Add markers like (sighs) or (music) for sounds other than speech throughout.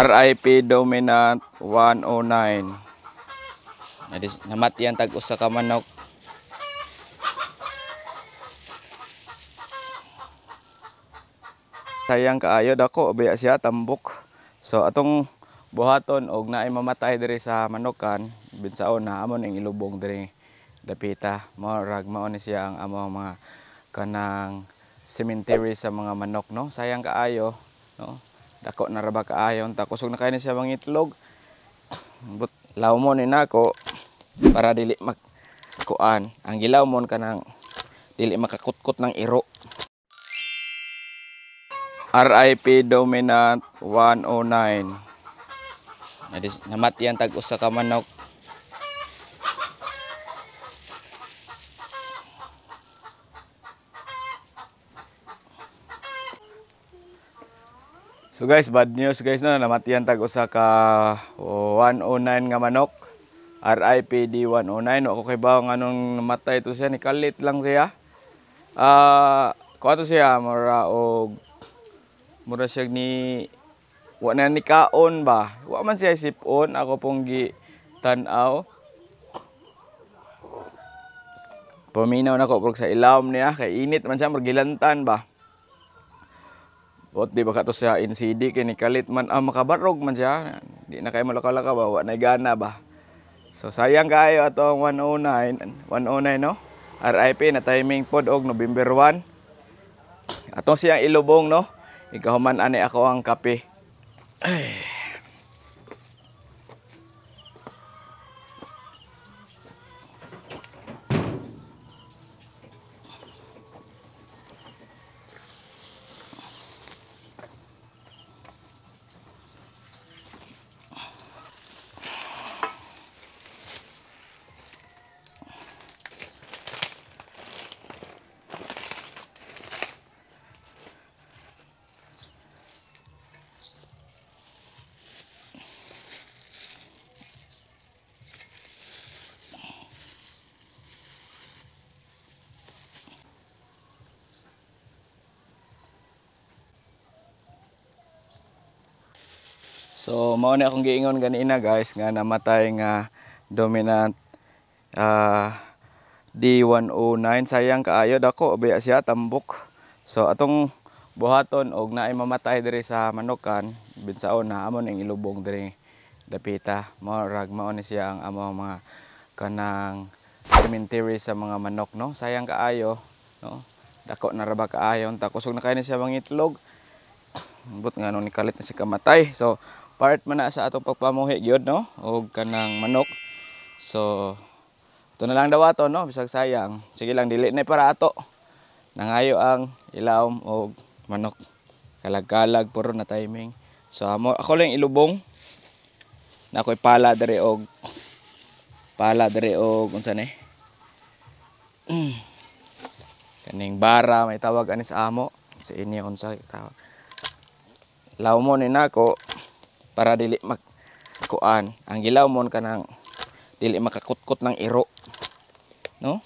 RIP Dominant 109 namati ang tag usa ka manok sayang kaayo dako biya siya tambok so atong buhaton og naay mamatay diri sa manokan binsaon na amon ang ilubong diri dapita morag mao ni siya ang among mga kanang cemetery sa mga manok no sayang kaayo no dako na ra ba kaayon ta kusog na kay ni siya mga itlog but laumon mo ni nako para dili mag kuan ang gilaw mo kanang dili makakutkot ng iro RIP Dominant 109 Namati ang tag-usa ka manok So guys, bad news guys na namatian tag usa ka 109 nga manok. RIPD 109 ako kay ba nganong namatay to siya ni kalit lang siya. Ah, uh, kuha to siya mura og mura siya ni wa na ni kaon ba. Wa man siya isipon ako pong gi tan-aw. Paminaw na ko sa ilawom niya kay init man siya margilantan ba. Ot di baka to siya NCD kini kalit man ah, makabarog man siya. Di na kay malakalaka ba, wa gana ba. So sayang kayo atong 109, 109 no. RIP na timing pod og November 1. Atong siyang ilubong no. Ikaw man ani ako ang kape. Ay. So mao na akong giingon ganina guys nga namatay nga dominant uh, ah, D109 sayang kaayo dako obya siya tambok. So atong buhaton og naay mamatay diri sa manukan binsaon na amon ning ilubong diri dapita mao rag mao ni siya ang among mga kanang cemetery sa mga manok no sayang kaayo no dako na ra ba kaayo unta kusog na kay ni siya mangitlog (coughs) but nga no nikalit na siya kamatay so part man na sa atong pagpamuhi gyud no og kanang manok so ito na lang daw ato no bisag sayang sige lang dili na para ato nangayo ang ilawom og manok kalagalag puro na timing so amo ako lang ilubong na ako'y pala dere og pala dere og unsa ni mm (clears throat) kaning bara may tawag anis amo sa inyo unsa tawag law mo ni nako para dili magkuan ang gilaw mon kanang dili makakutkot ng iro no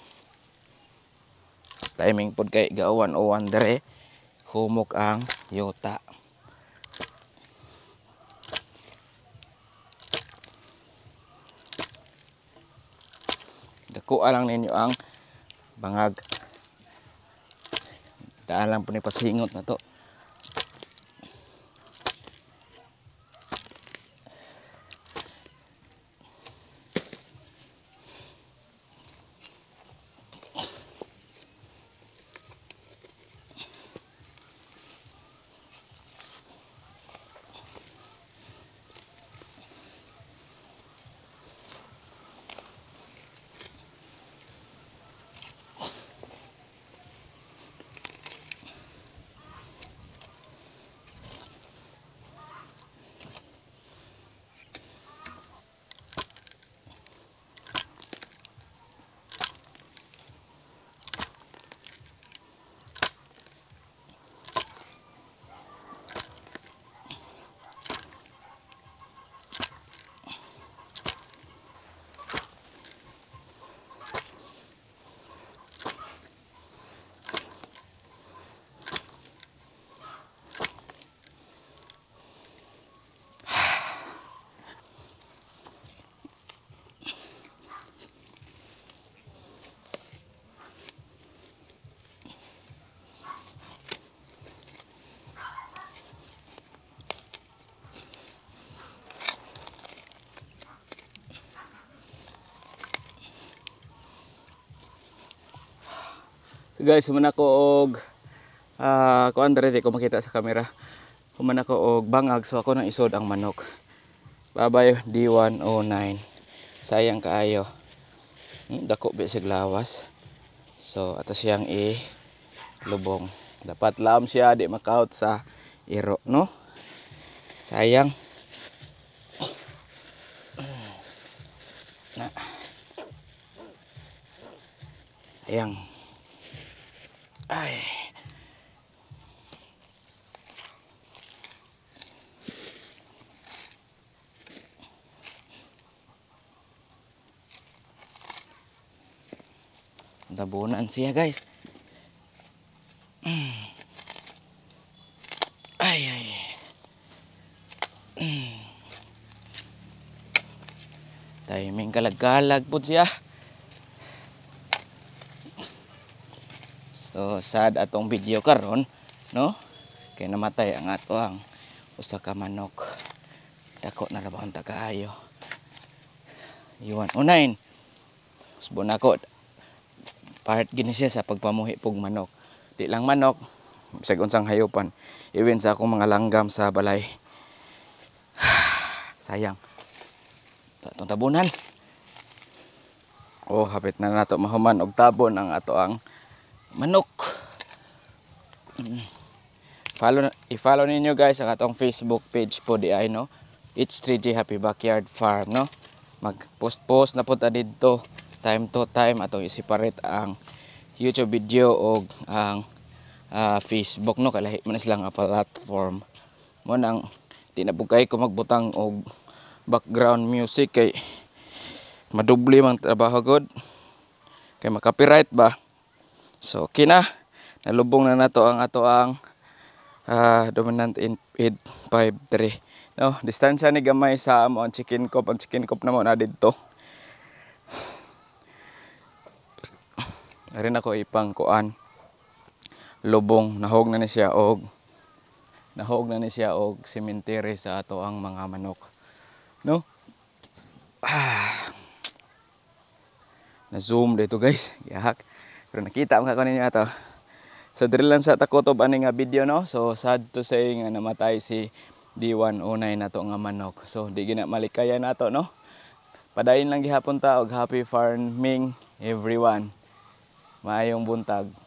timing pod kay gawan o andre humok ang yuta dako lang ninyo ang bangag daan lang po ni pasingot na to So guys, human ako og uh, kuan dere ko makita sa camera. Human ako og bangag so ako nang isod ang manok. Babay D109. Sayang kaayo. Hmm, dako bi sig lawas. So ato siyang i lubong. Dapat lam siya di makaut sa iro, no? Sayang. (clears throat) Na. Sayang. Ay. Nabunan siya guys. Mm. Ay ay. Mm. Timing kalag-kalag po siya. So sad atong video karon, no? Kay namatay ang atoang ang usa ka manok. Dako na rabahon ta kaayo. Iwan unain. Subon ako part gini siya sa pagpamuhi pug manok. Di lang manok, bisag unsang hayopan. Even sa akong mga langgam sa balay. (sighs) Sayang. Atong tabunan. Oh, hapit na nato mahuman og tabon ang atoang ang manok. Mm. Follow, i-follow ninyo guys ang atong Facebook page po di ay no. It's 3G Happy Backyard Farm no. magpost post na po ta dito time to time atong i-separate ang YouTube video o ang uh, Facebook no kalahi man silang platform. Mo nang di na po kayo magbutang og background music kay madubli mang trabaho god kay makapiright ba So okay na. Nalubong na nato ang ato ang uh, dominant in feed No, distansya ni gamay sa amo ang chicken coop. Ang chicken coop na mo na dito. Rin ko ipang kuan. Lubong. Nahog na ni siya og nahog na ni siya og cemetery sa ato ang mga manok. No? Ah. Na zoom dito guys. Gihak pero nakita ang kakunin niya ito so diri lang sa takotob ani nga video no so sad to say nga namatay si D109 na to nga manok so di gina malikayan nato no padayon lang gihapon ta og happy farming everyone maayong buntag